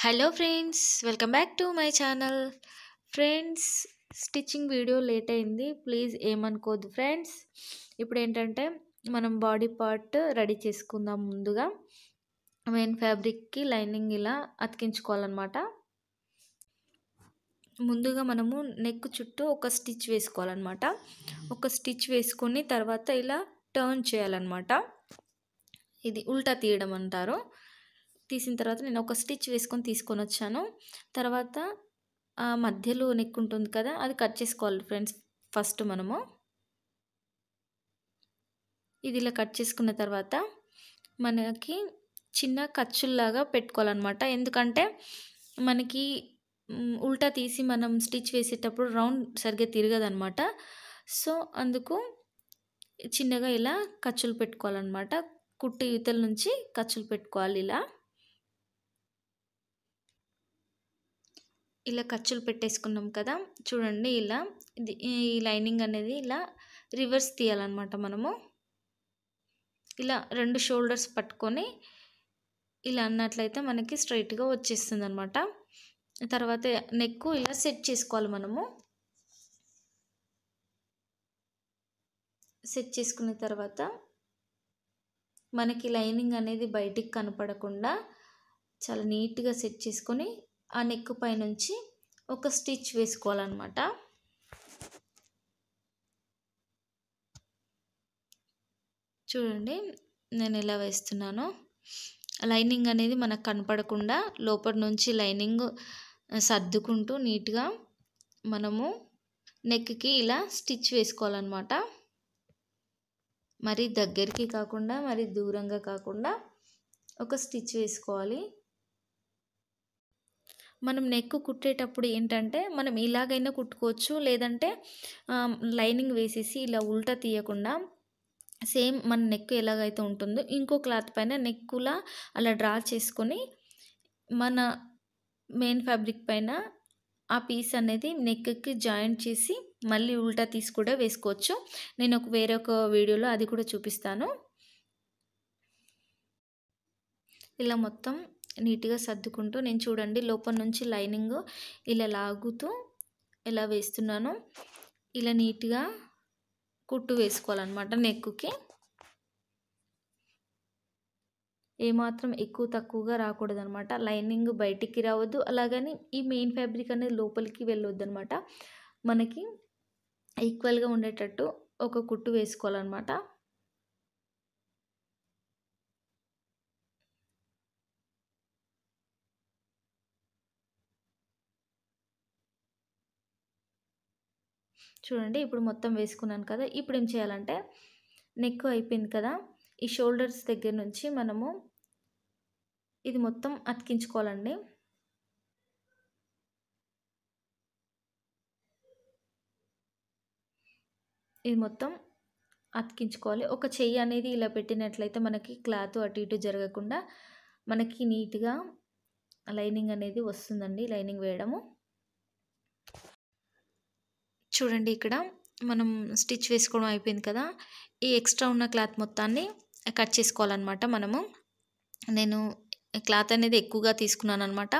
hello friends welcome back to my channel friends stitching video late అయింది please ఏమనుకోదు friends ఇప్పుడు ఏంటంటే మనం బాడీ పార్ట్ రెడీ చేసుకుందాం ముందుగా మెయిన్ ఫ్యాబ్రిక్కి లైనింగ్ ఇలా అతికించుకోవాలన్నమాట ముందుగా మనము నెక్ చుట్టూ ఒక స్టిచ్ వేసుకోవాలన్నమాట ఒక స్టిచ్ వేసుకొని తర్వాత ఇలా టర్న్ చేయాలన్నమాట ఇది ఉల్టా తీయడం అంటారు తీసిన తర్వాత నేను ఒక స్టిచ్ వేసుకొని తీసుకొని వచ్చాను తర్వాత మధ్యలో నెక్ ఉంటుంది కదా అది కట్ చేసుకోవాలి ఫ్రెండ్స్ ఫస్ట్ మనము ఇది ఇలా కట్ చేసుకున్న తర్వాత మనకి చిన్న ఖర్చుల్లాగా పెట్టుకోవాలన్నమాట ఎందుకంటే మనకి ఉల్టా తీసి మనం స్టిచ్ వేసేటప్పుడు రౌండ్ సరిగ్గా తిరగదనమాట సో అందుకు చిన్నగా ఇలా ఖర్చులు పెట్టుకోవాలన్నమాట కుట్టి యువతల నుంచి ఖర్చులు పెట్టుకోవాలి ఇలా ఇలా ఖర్చులు పెట్టేసుకున్నాం కదా చూడండి ఇలా ఈ లైనింగ్ అనేది ఇలా రివర్స్ తీయాలన్నమాట మనము ఇలా రెండు షోల్డర్స్ పట్టుకొని ఇలా అన్నట్లయితే మనకి స్ట్రైట్గా వచ్చేస్తుంది అనమాట తర్వాత నెక్ ఇలా సెట్ చేసుకోవాలి మనము సెట్ చేసుకున్న తర్వాత మనకి లైనింగ్ అనేది బయటికి కనపడకుండా చాలా నీట్గా సెట్ చేసుకొని ఆ నెక్ పైనుంచి ఒక స్టిచ్ వేసుకోవాలన్నమాట చూడండి నేను ఎలా వేస్తున్నాను లైనింగ్ అనేది మనకు కనపడకుండా లోపల నుంచి లైనింగ్ సర్దుకుంటూ నీట్గా మనము నెక్కి ఇలా స్టిచ్ వేసుకోవాలన్నమాట మరి దగ్గరికి కాకుండా మరి దూరంగా కాకుండా ఒక స్టిచ్ వేసుకోవాలి మనం నెక్ కుట్టేటప్పుడు ఏంటంటే మనం ఇలాగైనా కుట్టుకోవచ్చు లేదంటే లైనింగ్ వేసేసి ఇలా ఉల్టా తీయకుండా సేమ్ మన నెక్ ఎలాగైతే ఉంటుందో ఇంకో క్లాత్ పైన నెక్కులా అలా డ్రా చేసుకొని మన మెయిన్ ఫ్యాబ్రిక్ పైన ఆ పీస్ అనేది నెక్కి జాయింట్ చేసి మళ్ళీ ఉల్టా తీసి కూడా వేసుకోవచ్చు నేను ఒక వేరొక వీడియోలో అది కూడా చూపిస్తాను ఇలా మొత్తం నీట్గా సర్దుకుంటూ నేను చూడండి లోపల నుంచి లైనింగ్ ఇలా లాగుతూ ఇలా వేస్తున్నాను ఇలా నీట్గా కుట్టు వేసుకోవాలన్నమాట నెక్కుకి ఏమాత్రం ఎక్కువ తక్కువగా రాకూడదు అనమాట లైనింగ్ బయటికి రావద్దు అలాగని ఈ మెయిన్ ఫ్యాబ్రిక్ అనేది లోపలికి వెళ్ళొద్దు అనమాట మనకి ఈక్వల్గా ఉండేటట్టు ఒక కుట్టు వేసుకోవాలన్నమాట చూడండి ఇప్పుడు మొత్తం వేసుకున్నాను కదా ఇప్పుడు ఏం చేయాలంటే నెక్ అయిపోయింది కదా ఈ షోల్డర్స్ దగ్గర నుంచి మనము ఇది మొత్తం అతికించుకోవాలండి ఇది మొత్తం అతికించుకోవాలి ఒక చెయ్యి అనేది ఇలా పెట్టినట్లయితే మనకి క్లాత్ అటు ఇటు జరగకుండా మనకి నీట్గా లైనింగ్ అనేది వస్తుందండి లైనింగ్ వేయడము చూడండి ఇక్కడ మనం స్టిచ్ వేసుకోవడం అయిపోయింది కదా ఈ ఎక్స్ట్రా ఉన్న క్లాత్ మొత్తాన్ని కట్ చేసుకోవాలన్నమాట మనము నేను క్లాత్ అనేది ఎక్కువగా తీసుకున్నాను అనమాట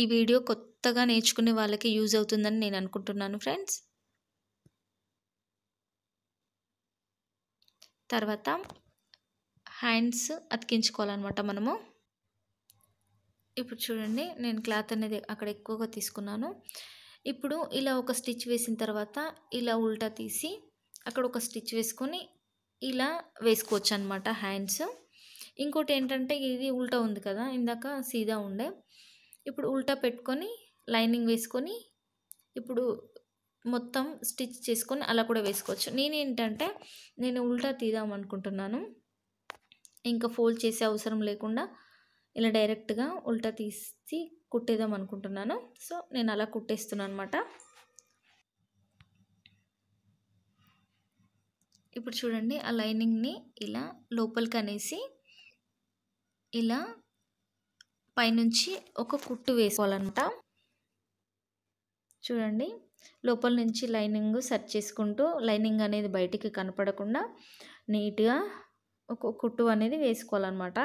ఈ వీడియో కొత్తగా నేర్చుకునే వాళ్ళకి యూజ్ అవుతుందని నేను అనుకుంటున్నాను ఫ్రెండ్స్ తర్వాత హ్యాండ్స్ అతికించుకోవాలన్నమాట మనము ఇప్పుడు చూడండి నేను క్లాత్ అనేది అక్కడ ఎక్కువగా తీసుకున్నాను ఇప్పుడు ఇలా ఒక స్టిచ్ వేసిన తర్వాత ఇలా ఉల్టా తీసి అక్కడ ఒక స్టిచ్ వేసుకొని ఇలా వేసుకోవచ్చు అనమాట హ్యాండ్స్ ఇంకోటి ఏంటంటే ఇది ఉల్టా ఉంది కదా ఇందాక సీదా ఉండే ఇప్పుడు ఉల్టా పెట్టుకొని లైనింగ్ వేసుకొని ఇప్పుడు మొత్తం స్టిచ్ చేసుకొని అలా కూడా వేసుకోవచ్చు నేనేంటంటే నేను ఉల్టా తీద్దాం అనుకుంటున్నాను ఇంకా ఫోల్డ్ చేసే అవసరం లేకుండా ఇలా డైరెక్ట్గా ఉల్టా తీసి కుట్టేద్దాం అనుకుంటున్నాను సో నేను అలా కుట్టేస్తున్నాను అనమాట ఇప్పుడు చూడండి ఆ లైనింగ్ని ఇలా లోపలికి అనేసి ఇలా పైనుంచి ఒక కుట్టు వేసుకోవాలన్నమాట చూడండి లోపల నుంచి లైనింగ్ సెట్ చేసుకుంటూ లైనింగ్ అనేది బయటికి కనపడకుండా నీట్గా ఒక కుట్టు అనేది వేసుకోవాలన్నమాట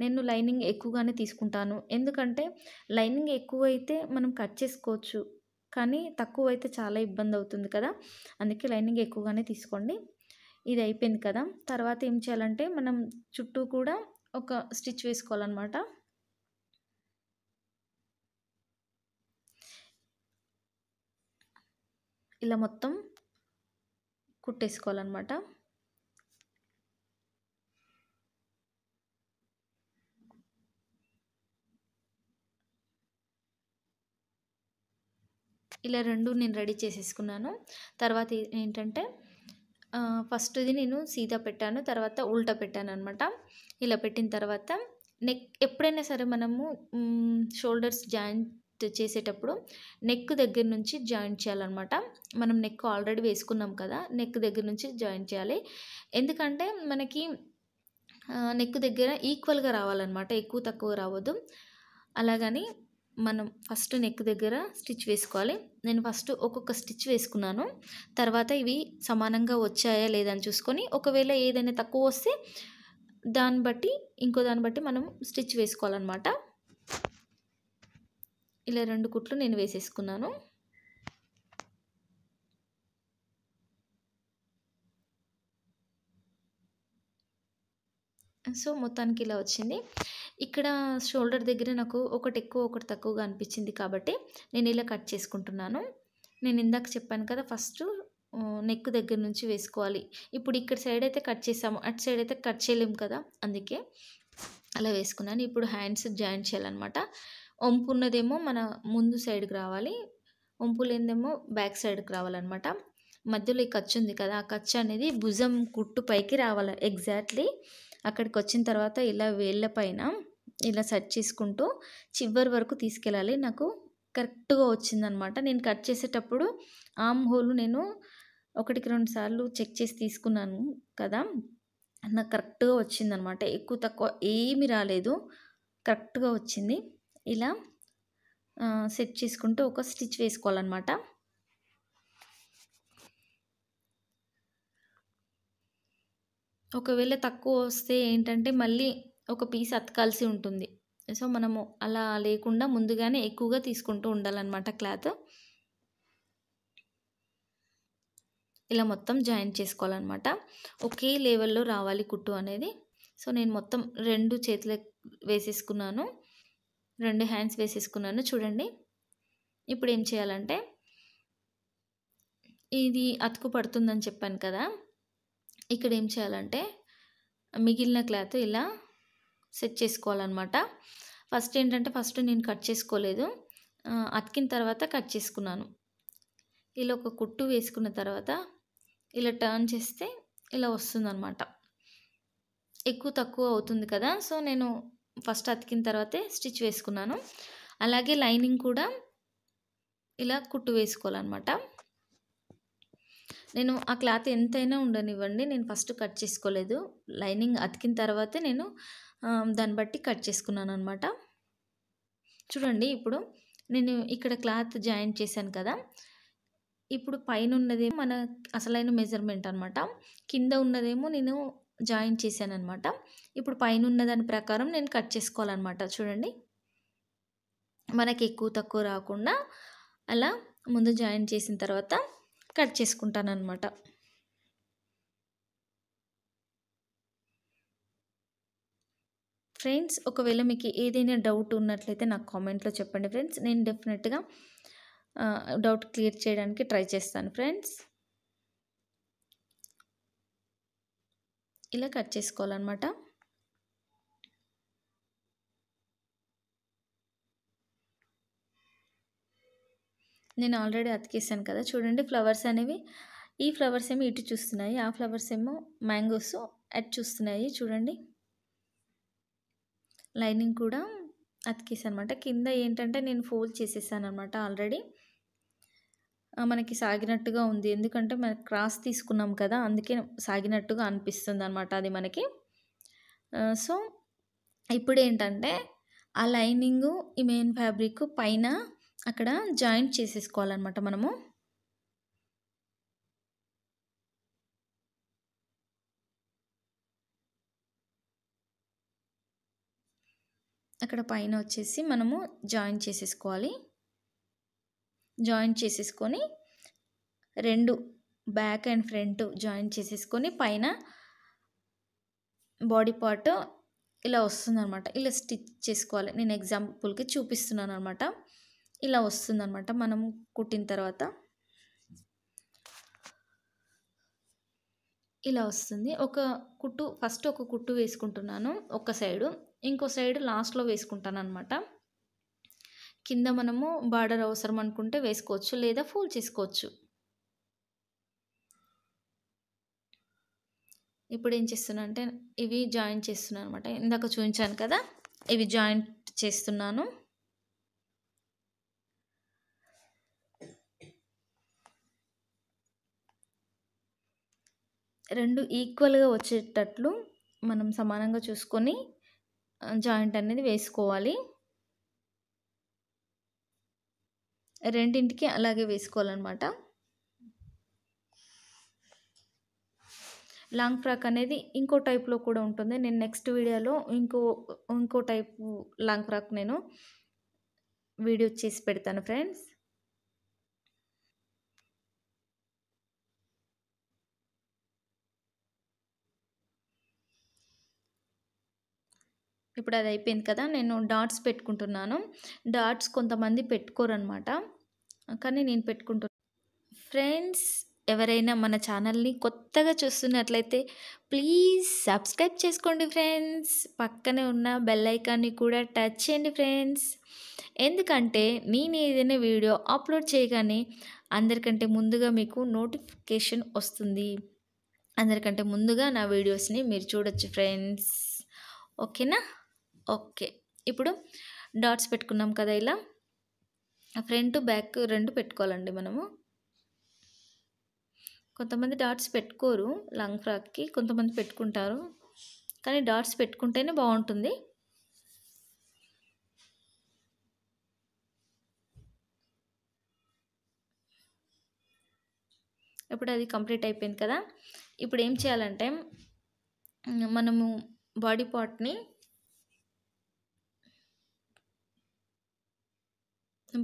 నేను లైనింగ్ ఎక్కువగానే తీసుకుంటాను ఎందుకంటే లైనింగ్ ఎక్కువైతే మనం కట్ చేసుకోవచ్చు కానీ తక్కువ అయితే చాలా ఇబ్బంది అవుతుంది కదా అందుకే లైనింగ్ ఎక్కువగానే తీసుకోండి ఇది అయిపోయింది కదా తర్వాత ఏం చేయాలంటే మనం చుట్టూ కూడా ఒక స్టిచ్ వేసుకోవాలన్నమాట ఇలా మొత్తం కుట్టేసుకోవాలన్నమాట ఇలా రెండు నేను రెడీ చేసేసుకున్నాను తర్వాత ఏంటంటే ఫస్ట్ది నేను సీదా పెట్టాను తర్వాత ఉల్టా పెట్టాను అనమాట ఇలా పెట్టిన తర్వాత నెక్ ఎప్పుడైనా సరే మనము షోల్డర్స్ జాయింట్ చేసేటప్పుడు నెక్ దగ్గర నుంచి జాయింట్ చేయాలన్నమాట మనం నెక్ ఆల్రెడీ వేసుకున్నాం కదా నెక్ దగ్గర నుంచి జాయింట్ చేయాలి ఎందుకంటే మనకి నెక్ దగ్గర ఈక్వల్గా రావాలన్నమాట ఎక్కువ తక్కువ రావద్దు అలాగని మనం ఫస్ట్ నెక్ దగ్గర స్టిచ్ వేసుకోవాలి నేను ఫస్ట్ ఒక్కొక్క స్టిచ్ వేసుకున్నాను తర్వాత ఇవి సమానంగా వచ్చాయా లేదని చూసుకొని ఒకవేళ ఏదైనా తక్కువ వస్తే దాన్ని బట్టి ఇంకో దాన్ని బట్టి మనం స్టిచ్ వేసుకోవాలన్నమాట ఇలా రెండు కుట్లు నేను వేసేసుకున్నాను సో మొత్తానికి ఇలా వచ్చింది ఇక్కడ షోల్డర్ దగ్గర నాకు ఒకటి ఎక్కువ ఒకటి తక్కువగా అనిపించింది కాబట్టి నేను ఇలా కట్ చేసుకుంటున్నాను నేను ఇందాక చెప్పాను కదా ఫస్ట్ నెక్ దగ్గర నుంచి వేసుకోవాలి ఇప్పుడు ఇక్కడ సైడ్ అయితే కట్ చేసాము అటు సైడ్ అయితే కట్ చేయలేము కదా అందుకే అలా వేసుకున్నాను ఇప్పుడు హ్యాండ్స్ జాయింట్ చేయాలన్నమాట వంపు ఉన్నదేమో మన ముందు సైడ్కి రావాలి వంపు లేనిదేమో బ్యాక్ సైడ్కి రావాలన్నమాట మధ్యలో ఈ కచ్చు ఉంది కదా ఆ కచ్చు అనేది భుజం కుట్టు పైకి రావాలి ఎగ్జాక్ట్లీ అక్కడికి వచ్చిన తర్వాత ఇలా వేళ్ళ పైన ఇలా సెట్ చేసుకుంటూ చివరి వరకు తీసుకెళ్ళాలి నాకు కరెక్ట్గా వచ్చిందనమాట నేను కట్ చేసేటప్పుడు ఆమ్ హోల్ నేను ఒకటికి రెండు సార్లు చెక్ చేసి తీసుకున్నాను కదా నాకు కరెక్ట్గా వచ్చిందనమాట ఎక్కువ తక్కువ ఏమీ రాలేదు కరెక్ట్గా వచ్చింది ఇలా సెట్ చేసుకుంటూ ఒక స్టిచ్ వేసుకోవాలన్నమాట ఒకవేళ తక్కువ వస్తే ఏంటంటే మళ్ళీ ఒక పీస్ అతకాల్సి ఉంటుంది సో మనము అలా లేకుండా ముందుగానే ఎక్కువగా తీసుకుంటూ ఉండాలన్నమాట క్లాత్ ఇలా మొత్తం జాయిన్ చేసుకోవాలన్నమాట ఒకే లెవెల్లో రావాలి కుట్టు అనేది సో నేను మొత్తం రెండు చేతులు వేసేసుకున్నాను రెండు హ్యాండ్స్ వేసేసుకున్నాను చూడండి ఇప్పుడు ఏం చేయాలంటే ఇది అతుకు పడుతుందని చెప్పాను కదా ఇక్కడ ఏం చేయాలంటే మిగిలిన క్లాత్ ఇలా సెట్ చేసుకోవాలన్నమాట ఫస్ట్ ఏంటంటే ఫస్ట్ నేను కట్ చేసుకోలేదు అతికిన తర్వాత కట్ చేసుకున్నాను ఇలా ఒక కుట్టు వేసుకున్న తర్వాత ఇలా టర్న్ చేస్తే ఇలా వస్తుందన్నమాట ఎక్కువ తక్కువ అవుతుంది కదా సో నేను ఫస్ట్ అతికిన తర్వాతే స్టిచ్ వేసుకున్నాను అలాగే లైనింగ్ కూడా ఇలా కుట్టు వేసుకోవాలన్నమాట నేను ఆ క్లాత్ ఎంతైనా ఉండనివ్వండి నేను ఫస్ట్ కట్ చేసుకోలేదు లైనింగ్ అతికిన తర్వాతే నేను దాన్ని బట్టి కట్ చేసుకున్నాను అనమాట చూడండి ఇప్పుడు నేను ఇక్కడ క్లాత్ జాయిన్ చేశాను కదా ఇప్పుడు పైన ఉన్నదే మన అసలైన మెజర్మెంట్ అనమాట కింద ఉన్నదేమో నేను జాయిన్ చేశాను అనమాట ఇప్పుడు పైన ఉన్న దాని ప్రకారం నేను కట్ చేసుకోవాలన్నమాట చూడండి మనకి ఎక్కువ తక్కువ రాకుండా అలా ముందు జాయిన్ చేసిన తర్వాత కట్ చేసుకుంటాను అనమాట ఫ్రెండ్స్ ఒకవేళ మీకు ఏదైనా డౌట్ ఉన్నట్లయితే నాకు కామెంట్లో చెప్పండి ఫ్రెండ్స్ నేను డెఫినెట్గా డౌట్ క్లియర్ చేయడానికి ట్రై చేస్తాను ఫ్రెండ్స్ ఇలా కట్ చేసుకోవాలన్నమాట నేను ఆల్రెడీ అతికేసాను కదా చూడండి ఫ్లవర్స్ అనేవి ఈ ఫ్లవర్స్ ఏమో ఇటు చూస్తున్నాయి ఆ ఫ్లవర్స్ ఏమో మ్యాంగోస్ అటు చూస్తున్నాయి చూడండి లైనింగ్ కూడా అతికేసాను అనమాట కింద ఏంటంటే నేను ఫోల్డ్ చేసేసాను అనమాట ఆల్రెడీ మనకి సాగినట్టుగా ఉంది ఎందుకంటే మనం క్రాస్ తీసుకున్నాం కదా అందుకే సాగినట్టుగా అనిపిస్తుంది అనమాట అది మనకి సో ఇప్పుడు ఏంటంటే ఆ లైనింగు ఈ మెయిన్ ఫ్యాబ్రిక్ పైన అక్కడ జాయింట్ చేసేసుకోవాలన్నమాట మనము అక్కడ పైన వచ్చేసి మనము జాయిన్ చేసేసుకోవాలి జాయిన్ చేసేసుకొని రెండు బ్యాక్ అండ్ ఫ్రంట్ జాయిన్ చేసేసుకొని పైన బాడీ పార్ట్ ఇలా వస్తుందన్నమాట ఇలా స్టిచ్ చేసుకోవాలి నేను ఎగ్జాంపుల్కి చూపిస్తున్నాను అనమాట ఇలా వస్తుందన్నమాట మనం కుట్టిన తర్వాత ఇలా వస్తుంది ఒక కుట్టు ఫస్ట్ ఒక కుట్టు వేసుకుంటున్నాను ఒక సైడు ఇంకో సైడ్ లాస్ట్లో వేసుకుంటాను అనమాట కింద మనము బార్డర్ అవసరం అనుకుంటే వేసుకోవచ్చు లేదా ఫోల్డ్ చేసుకోవచ్చు ఇప్పుడు ఏం చేస్తున్నా అంటే ఇవి జాయింట్ చేస్తున్నాను అనమాట ఇందాక చూపించాను కదా ఇవి జాయింట్ చేస్తున్నాను రెండు ఈక్వల్గా వచ్చేటట్లు మనం సమానంగా చూసుకొని జాయింట్ అనేది వేసుకోవాలి రెండింటికి అలాగే వేసుకోవాలన్నమాట లాంగ్ ఫ్రాక్ అనేది ఇంకో టైప్లో కూడా ఉంటుంది నేను నెక్స్ట్ వీడియోలో ఇంకో ఇంకో టైప్ లాంగ్ ఫ్రాక్ నేను వీడియో చేసి పెడతాను ఫ్రెండ్స్ ఇప్పుడు అది అయిపోయింది కదా నేను డాట్స్ పెట్టుకుంటున్నాను డాట్స్ కొంతమంది పెట్టుకోరనమాట కానీ నేను పెట్టుకుంటున్నాను ఫ్రెండ్స్ ఎవరైనా మన ఛానల్ని కొత్తగా చూస్తున్నట్లయితే ప్లీజ్ సబ్స్క్రైబ్ చేసుకోండి ఫ్రెండ్స్ పక్కనే ఉన్న బెల్ ఐకాన్ని కూడా టచ్ చేయండి ఫ్రెండ్స్ ఎందుకంటే నేను ఏదైనా వీడియో అప్లోడ్ చేయగానే అందరికంటే ముందుగా మీకు నోటిఫికేషన్ వస్తుంది అందరికంటే ముందుగా నా వీడియోస్ని మీరు చూడొచ్చు ఫ్రెండ్స్ ఓకేనా ఓకే ఇప్పుడు డాట్స్ పెట్టుకున్నాం కదా ఇలా ఫ్రంట్ బ్యాక్ రెండు పెట్టుకోవాలండి మనము కొంతమంది డాట్స్ పెట్టుకోరు లాంగ్ ఫ్రాక్కి కొంతమంది పెట్టుకుంటారు కానీ డాట్స్ పెట్టుకుంటేనే బాగుంటుంది ఇప్పుడు అది కంప్లీట్ అయిపోయింది కదా ఇప్పుడు ఏం చేయాలంటే మనము బాడీ పార్ట్ని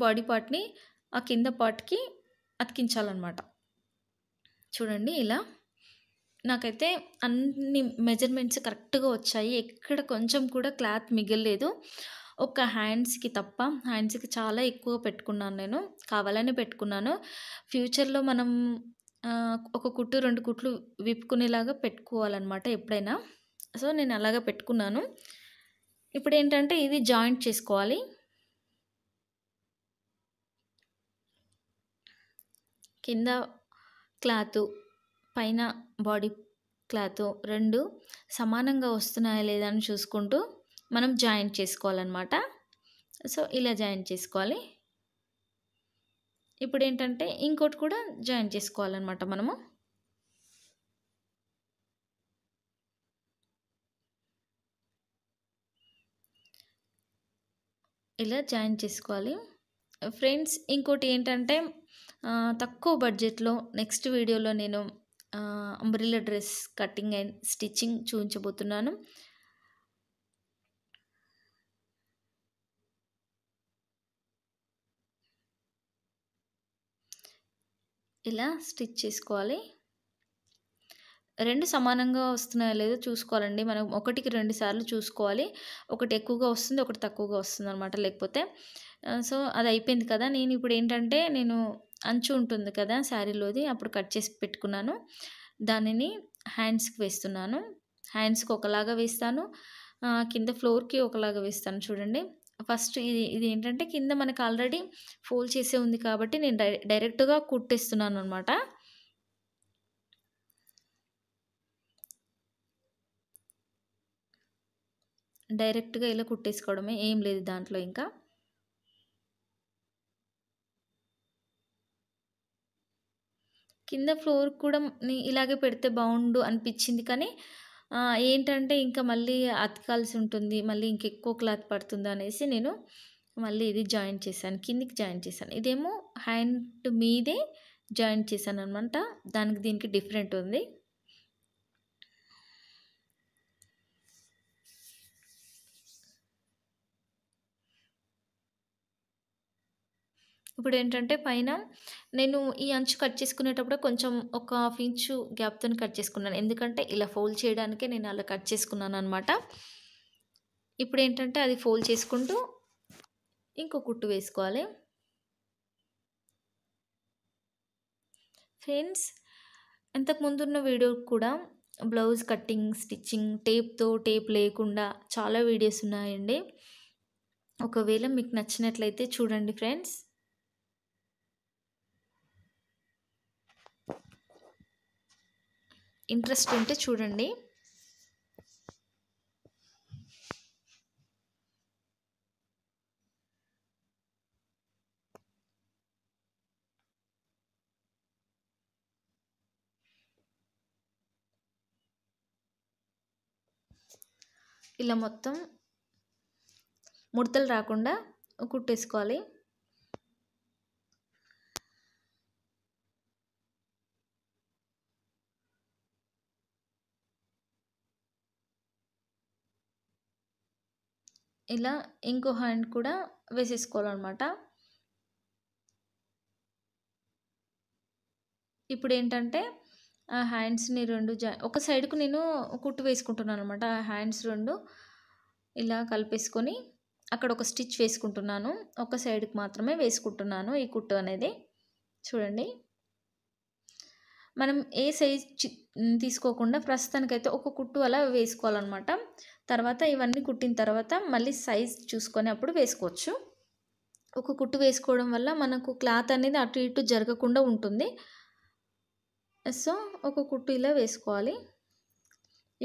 బాడీ పార్ట్ని ఆ కింద పార్ట్కి అతికించాలన్నమాట చూడండి ఇలా నాకైతే అన్ని మెజర్మెంట్స్ కరెక్ట్గా వచ్చాయి ఎక్కడ కొంచెం కూడా క్లాత్ మిగలలేదు ఒక హ్యాండ్స్కి తప్ప హ్యాండ్స్కి చాలా ఎక్కువ పెట్టుకున్నాను నేను కావాలని పెట్టుకున్నాను ఫ్యూచర్లో మనం ఒక కుట్టు రెండు కుట్లు విప్పుకునేలాగా పెట్టుకోవాలన్నమాట ఎప్పుడైనా సో నేను అలాగా పెట్టుకున్నాను ఇప్పుడు ఏంటంటే ఇది జాయింట్ చేసుకోవాలి కింద క్లాత్ పైన బాడీ క్లాత్ రెండు సమానంగా వస్తున్నాయా లేదా అని చూసుకుంటూ మనం జాయిన్ చేసుకోవాలన్నమాట సో ఇలా జాయిన్ చేసుకోవాలి ఇప్పుడు ఏంటంటే ఇంకోటి కూడా జాయిన్ చేసుకోవాలన్నమాట మనము ఇలా జాయిన్ చేసుకోవాలి ఫ్రెండ్స్ ఇంకోటి ఏంటంటే తక్కువ బడ్జెట్లో నెక్స్ట్ వీడియోలో నేను umbrella dress cutting and stitching చూపించబోతున్నాను ఇలా స్టిచ్ చేసుకోవాలి రెండు సమానంగా వస్తున్నాయో లేదో చూసుకోవాలండి మనం ఒకటికి రెండు సార్లు చూసుకోవాలి ఒకటి ఎక్కువగా వస్తుంది ఒకటి తక్కువగా వస్తుంది అనమాట లేకపోతే సో అది అయిపోయింది కదా నేను ఇప్పుడు ఏంటంటే నేను అంచు ఉంటుంది కదా శారీలోది అప్పుడు కట్ చేసి పెట్టుకున్నాను దానిని హ్యాండ్స్కి వేస్తున్నాను హ్యాండ్స్కి ఒకలాగా వేస్తాను కింద ఫ్లోర్కి ఒకలాగా వేస్తాను చూడండి ఫస్ట్ ఇది ఇది ఏంటంటే కింద మనకు ఆల్రెడీ ఫోల్డ్ చేసే ఉంది కాబట్టి నేను డై డైరెక్ట్గా కుట్టేస్తున్నాను అనమాట డైరెక్ట్గా ఇలా కుట్టేసుకోవడమే ఏం లేదు దాంట్లో ఇంకా కింద ఫ్లోర్ కూడా ఇలాగే పెడితే బాగుండు అనిపించింది కానీ ఏంటంటే ఇంకా మళ్ళీ అతకాల్సి ఉంటుంది మళ్ళీ ఇంకెక్కువ క్లాత్ పడుతుంది అనేసి నేను మళ్ళీ ఇది జాయిన్ చేశాను కిందికి జాయిన్ చేశాను ఇదేమో హ్యాండ్ మీదే జాయిన్ చేశాను అనమాట దానికి దీనికి డిఫరెంట్ ఉంది ఇప్పుడు ఏంటంటే పైన నేను ఈ అంచు కట్ చేసుకునేటప్పుడు కొంచెం ఒక హాఫ్ ఇంచు గ్యాప్తో కట్ చేసుకున్నాను ఎందుకంటే ఇలా ఫోల్డ్ చేయడానికే నేను అలా కట్ చేసుకున్నాను అనమాట ఇప్పుడు ఏంటంటే అది ఫోల్డ్ చేసుకుంటూ ఇంకో కుట్టు వేసుకోవాలి ఫ్రెండ్స్ ముందున్న వీడియో కూడా బ్లౌజ్ కట్టింగ్ స్టిచ్చింగ్ టేప్తో టేప్ లేకుండా చాలా వీడియోస్ ఉన్నాయండి ఒకవేళ మీకు నచ్చినట్లయితే చూడండి ఫ్రెండ్స్ ఇంట్రెస్ట్ ఉంటే చూడండి ఇలా మొత్తం ముడతలు రాకుండా కుట్టేసుకోవాలి ఇలా ఇంకో హ్యాండ్ కూడా వేసేసుకోవాలన్నమాట ఇప్పుడు ఏంటంటే ఆ హ్యాండ్స్ని రెండు జా ఒక సైడ్కు నేను కుట్టు వేసుకుంటున్నాను అనమాట ఆ హ్యాండ్స్ రెండు ఇలా కలిపేసుకొని అక్కడ ఒక స్టిచ్ వేసుకుంటున్నాను ఒక సైడ్కి మాత్రమే వేసుకుంటున్నాను ఈ కుట్టు అనేది చూడండి మనం ఏ సైజ్ తీసుకోకుండా ప్రస్తుతానికైతే ఒక కుట్టు అలా వేసుకోవాలన్నమాట తర్వాత ఇవన్నీ కుట్టిన తర్వాత మళ్ళీ సైజ్ చూసుకొని అప్పుడు వేసుకోవచ్చు ఒక కుట్టు వేసుకోవడం వల్ల మనకు క్లాత్ అనేది అటు ఇటు జరగకుండా ఉంటుంది సో ఒక కుట్టు ఇలా వేసుకోవాలి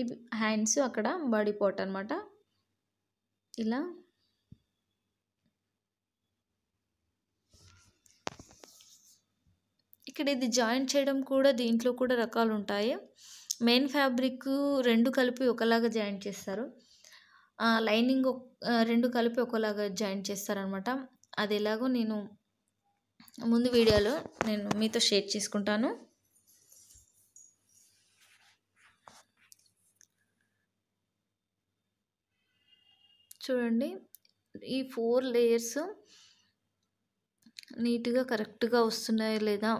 ఇవి హ్యాండ్స్ అక్కడ బాడీ పోట్ అనమాట ఇలా ఇక్కడ ఇది జాయింట్ చేయడం కూడా దీంట్లో కూడా రకాలు ఉంటాయి మెయిన్ ఫ్యాబ్రిక్ రెండు కలిపి ఒకలాగా జాయిన్ చేస్తారు లైనింగ్ రెండు కలిపి ఒకలాగా జాయిన్ చేస్తారనమాట అది ఎలాగో నేను ముందు వీడియోలో నేను మీతో షేర్ చేసుకుంటాను చూడండి ఈ ఫోర్ లేయర్స్ నీట్గా కరెక్ట్గా వస్తున్నాయా లేదా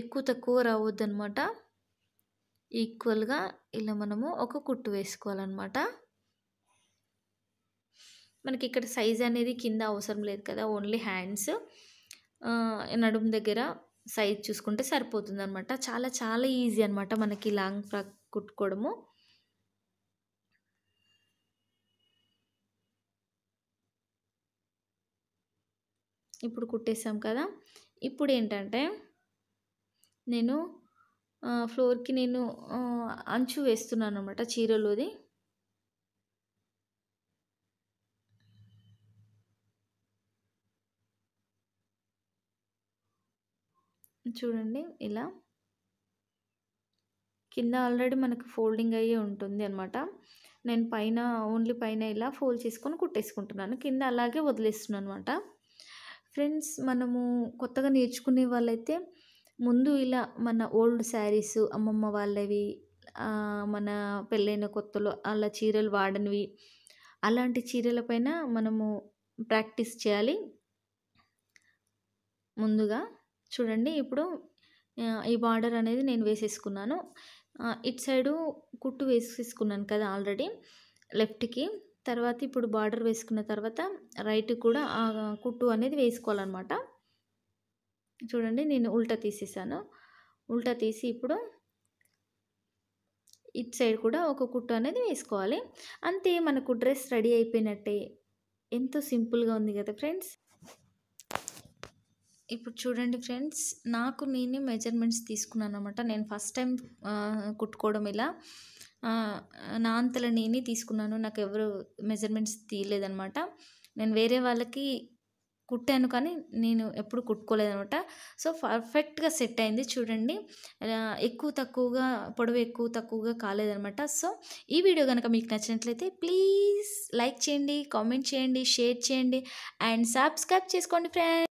ఎక్కువ తక్కువ రావద్దనమాట ఈక్వల్గా ఇలా మనము ఒక కుట్టు వేసుకోవాలన్నమాట మనకి ఇక్కడ సైజ్ అనేది కింద అవసరం లేదు కదా ఓన్లీ హ్యాండ్స్ నడుము దగ్గర సైజ్ చూసుకుంటే సరిపోతుంది అనమాట చాలా చాలా ఈజీ అనమాట మనకి లాంగ్ ఫ్రాక్ కుట్టుకోవడము ఇప్పుడు కుట్టేసాం కదా ఇప్పుడు ఏంటంటే నేను ఫ్లోర్కి నేను అంచు వేస్తున్నాను అనమాట చీరలోది చూడండి ఇలా కింద ఆల్రెడీ మనకు ఫోల్డింగ్ అయ్యే ఉంటుంది అనమాట నేను పైన ఓన్లీ పైన ఇలా ఫోల్డ్ చేసుకొని కుట్టేసుకుంటున్నాను కింద అలాగే వదిలేస్తున్నాను అనమాట ఫ్రెండ్స్ మనము కొత్తగా నేర్చుకునే వాళ్ళైతే ముందు ఇలా మన ఓల్డ్ శారీస్ అమ్మమ్మ వాళ్ళవి మన పెళ్ళైన కొత్తలో అలా చీరలు వాడనివి అలాంటి చీరల పైన మనము ప్రాక్టీస్ చేయాలి ముందుగా చూడండి ఇప్పుడు ఈ బార్డర్ అనేది నేను వేసేసుకున్నాను ఇటు సైడు కుట్టు వేసేసుకున్నాను కదా ఆల్రెడీ లెఫ్ట్కి తర్వాత ఇప్పుడు బార్డర్ వేసుకున్న తర్వాత రైట్ కూడా కుట్టు అనేది వేసుకోవాలన్నమాట చూడండి నేను ఉల్టా తీసేసాను ఉల్టా తీసి ఇప్పుడు ఇటు సైడ్ కూడా ఒక కుట్టు అనేది వేసుకోవాలి అంతే మనకు డ్రెస్ రెడీ అయిపోయినట్టే ఎంతో సింపుల్గా ఉంది కదా ఫ్రెండ్స్ ఇప్పుడు చూడండి ఫ్రెండ్స్ నాకు నేనే మెజర్మెంట్స్ తీసుకున్నాను అనమాట నేను ఫస్ట్ టైం కుట్టుకోవడం ఇలా నా అంతలో నేనే తీసుకున్నాను నాకు ఎవరు మెజర్మెంట్స్ తీయలేదనమాట నేను వేరే వాళ్ళకి కుట్టాను కానీ నేను ఎప్పుడు కుట్టుకోలేదు అనమాట సో పర్ఫెక్ట్గా సెట్ అయింది చూడండి ఎక్కువ తక్కువగా పొడవు ఎక్కువ తక్కువగా కాలేదనమాట సో ఈ వీడియో కనుక మీకు నచ్చినట్లయితే ప్లీజ్ లైక్ చేయండి కామెంట్ చేయండి షేర్ చేయండి అండ్ సబ్స్క్రైబ్ చేసుకోండి ఫ్రెండ్స్